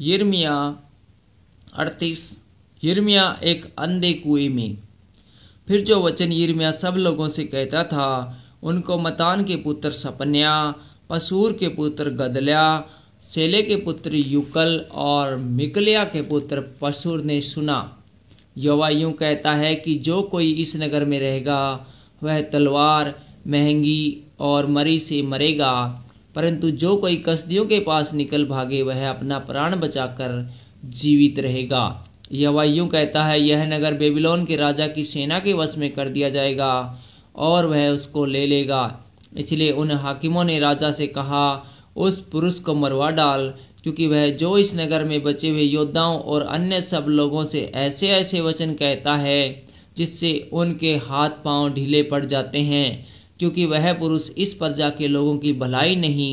यिर्मिया अड़तीस यिर्मिया एक अंधे कुएं में फिर जो वचन यिर्मिया सब लोगों से कहता था उनको मतान के पुत्र सपन्या पसूर के पुत्र गदल्या सेले के पुत्र युकल और मिकलिया के पुत्र पसूर ने सुना यवा यूं कहता है कि जो कोई इस नगर में रहेगा वह तलवार महंगी और मरी से मरेगा परंतु जो कोई कसदियों के पास निकल भागे वह अपना प्राण बचाकर जीवित रहेगा यह यूं कहता है यह नगर बेबीलोन के राजा की सेना के वश में कर दिया जाएगा और वह उसको ले लेगा इसलिए उन हाकिमों ने राजा से कहा उस पुरुष को मरवा डाल क्योंकि वह जो इस नगर में बचे हुए योद्धाओं और अन्य सब लोगों से ऐसे ऐसे वचन कहता है जिससे उनके हाथ पांव ढीले पड़ जाते हैं क्योंकि वह पुरुष इस प्रजा के लोगों की भलाई नहीं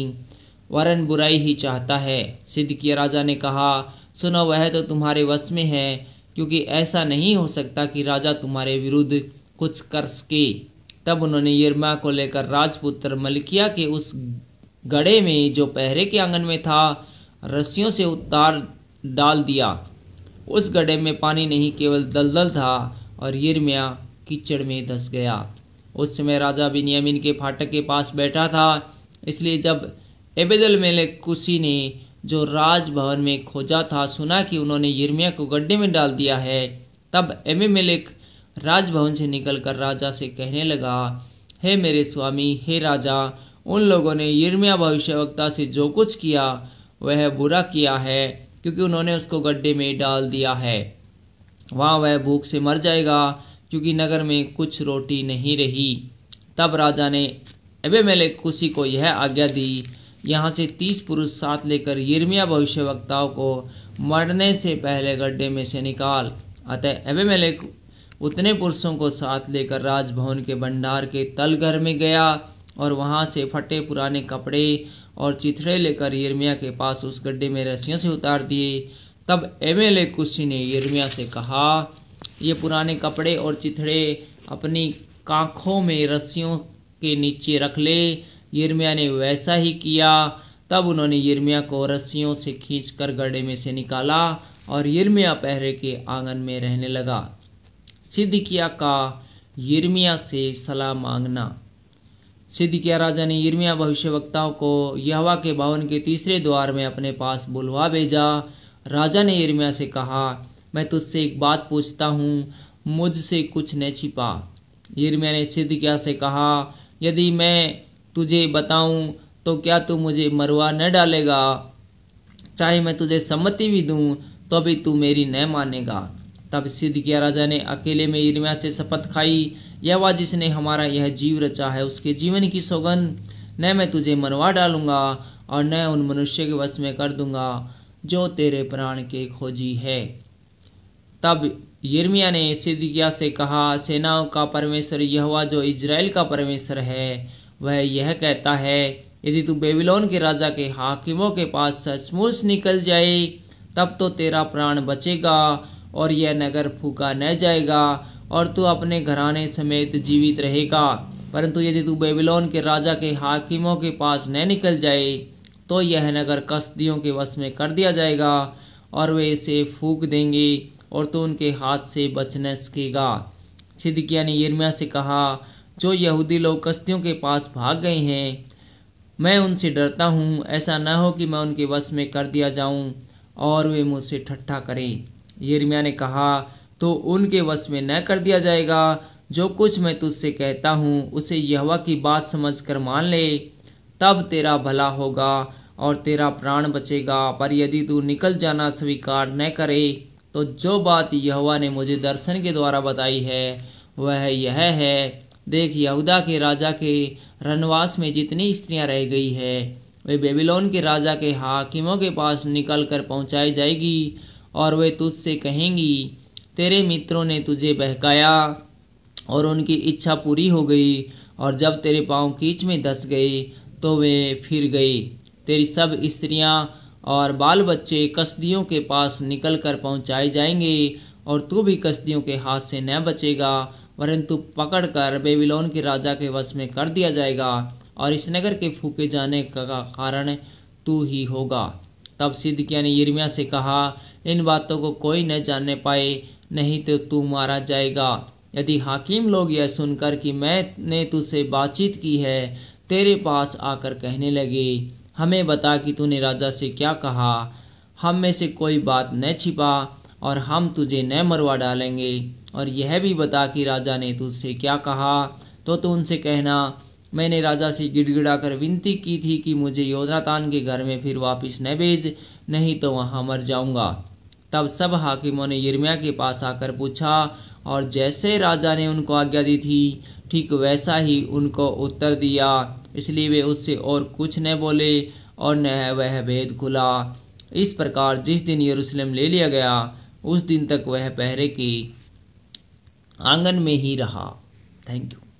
वरन बुराई ही चाहता है सिद्ध किया राजा ने कहा सुनो वह तो तुम्हारे वश में है क्योंकि ऐसा नहीं हो सकता कि राजा तुम्हारे विरुद्ध कुछ कर सके तब उन्होंने यरमा को लेकर राजपुत्र मलिकिया के उस गड़े में जो पहरे के आंगन में था रस्सियों से उतार डाल दिया उस गड्ढे में पानी नहीं केवल दलदल था और यरमिया कीचड़ में धस गया उस समय राजा बिनियामिन के फाटक के पास बैठा था इसलिए जब एबेदल मेले कुशी ने जो राजभवन में खोजा था सुना कि उन्होंने यर्मिया को गड्ढे में डाल दिया है तब एमे मेलिक राजभवन से निकलकर राजा से कहने लगा हे मेरे स्वामी हे राजा उन लोगों ने यर्मिया भविष्यवक्ता से जो कुछ किया वह बुरा किया है क्योंकि उन्होंने उसको गड्ढे में डाल दिया है वहाँ वह भूख से मर जाएगा क्योंकि नगर में कुछ रोटी नहीं रही तब राजा ने मेले कुसी को यह आज्ञा दी यहाँ से तीस पुरुष साथ लेकर भविष्य वक्ताओं को मरने से पहले गड्ढे में से निकाल अतः मेले उतने पुरुषों को साथ लेकर राजभवन के भंडार के तल घर में गया और वहाँ से फटे पुराने कपड़े और चिथड़े लेकर यिर्मिया के पास उस गड्ढे में रस्सियों से उतार दिए तब एमेले कुशी ने यमिया से कहा ये पुराने कपड़े और चिथड़े अपनी कांखों में रस्सियों के नीचे रख ले यिर्मिया ने वैसा ही किया तब उन्होंने यिर्मिया को रस्सियों से खींचकर गड्ढे में से निकाला और यिर्मिया पहरे के आंगन में रहने लगा सिद्धिकिया का यिर्मिया से सलाह मांगना सिद्धिकिया राजा ने यिर्मिया भविष्यवक्ताओं को यहवा के भवन के तीसरे द्वार में अपने पास बुलवा भेजा राजा ने यिर्मिया से कहा मैं तुझसे एक बात पूछता हूँ मुझसे कुछ न छिपा हिरम्या ने सिद्धिकिया से कहा यदि मैं तुझे बताऊं तो क्या तू मुझे मरवा न डालेगा चाहे मैं तुझे सम्मति भी दूं तो भी तू मेरी न मानेगा तब सिद्धिकिया राजा ने अकेले में हिरम्या से शपथ खाई यह वह जिसने हमारा यह जीव रचा है उसके जीवन की सौगंध न मैं तुझे मरवा डालूंगा और न उन मनुष्य के वश में कर दूंगा जो तेरे प्राण के खोजी है तब यर्मिया ने सिदकिया से कहा सेनाओं का परमेश्वर यहवा जो इजराइल का परमेश्वर है वह यह कहता है यदि तू बेबीलोन के राजा के हाकिमों के पास सचमुच निकल जाए तब तो तेरा प्राण बचेगा और यह नगर फूका न जाएगा और तू अपने घराने समेत जीवित रहेगा परंतु यदि तू बेबीलोन के राजा के हाकिमों के पास न निकल जाए तो यह नगर कस्तियों के वश में कर दिया जाएगा और वे इसे फूक देंगे और तू उनके हाथ से बचने सकेगा सिदकिया ने यरमिया से कहा जो यहूदी लोग कस्तियों के पास भाग गए हैं मैं उनसे डरता हूँ ऐसा न हो कि मैं उनके वश में कर दिया जाऊँ और वे मुझसे ठट्ठा करें यरमिया ने कहा तो उनके वश में न कर दिया जाएगा जो कुछ मैं तुझसे कहता हूँ उसे यहवा की बात समझ कर मान ले तब तेरा भला होगा और तेरा प्राण बचेगा पर यदि तू निकल जाना स्वीकार न करे तो जो बात यहुआ ने मुझे दर्शन के द्वारा बताई है वह यह है देख यहूदा के राजा के रनवास में जितनी स्त्रियां रह गई है वे बेबीलोन के राजा के हाकिमों के पास निकल कर पहुँचाई जाएगी और वे तुझसे कहेंगी तेरे मित्रों ने तुझे बहकाया और उनकी इच्छा पूरी हो गई और जब तेरे पांव कीच में धस गए तो वे फिर गई तेरी सब स्त्रियां और बाल बच्चे कस्दियों के पास निकल कर पहुँचाए जाएंगे और तू भी कस्दियों के हाथ से न बचेगा परंतु पकड़कर बेबीलोन के राजा के वश में कर दिया जाएगा और इस नगर के फूके जाने का कारण तू ही होगा तब सिद्धिया ने यमिया से कहा इन बातों को कोई न जानने पाए नहीं तो तू मारा जाएगा यदि हाकिम लोग यह सुनकर कि मैंने तुझसे बातचीत की है तेरे पास आकर कहने लगे हमें बता कि तूने राजा से क्या कहा हम में से कोई बात न छिपा और हम तुझे न मरवा डालेंगे और यह भी बता कि राजा ने तुझसे क्या कहा तो तू उनसे कहना मैंने राजा से गिड़गिड़ा कर विनती की थी कि मुझे योजनातान के घर में फिर वापस न भेज नहीं तो वहाँ मर जाऊँगा तब सब हाकिमों ने यिर्मया के पास आकर पूछा और जैसे राजा ने उनको आज्ञा दी थी ठीक वैसा ही उनको उत्तर दिया इसलिए वे उससे और कुछ न बोले और न वह भेद खुला इस प्रकार जिस दिन यरूशलेम ले लिया गया उस दिन तक वह पहरे की आंगन में ही रहा थैंक यू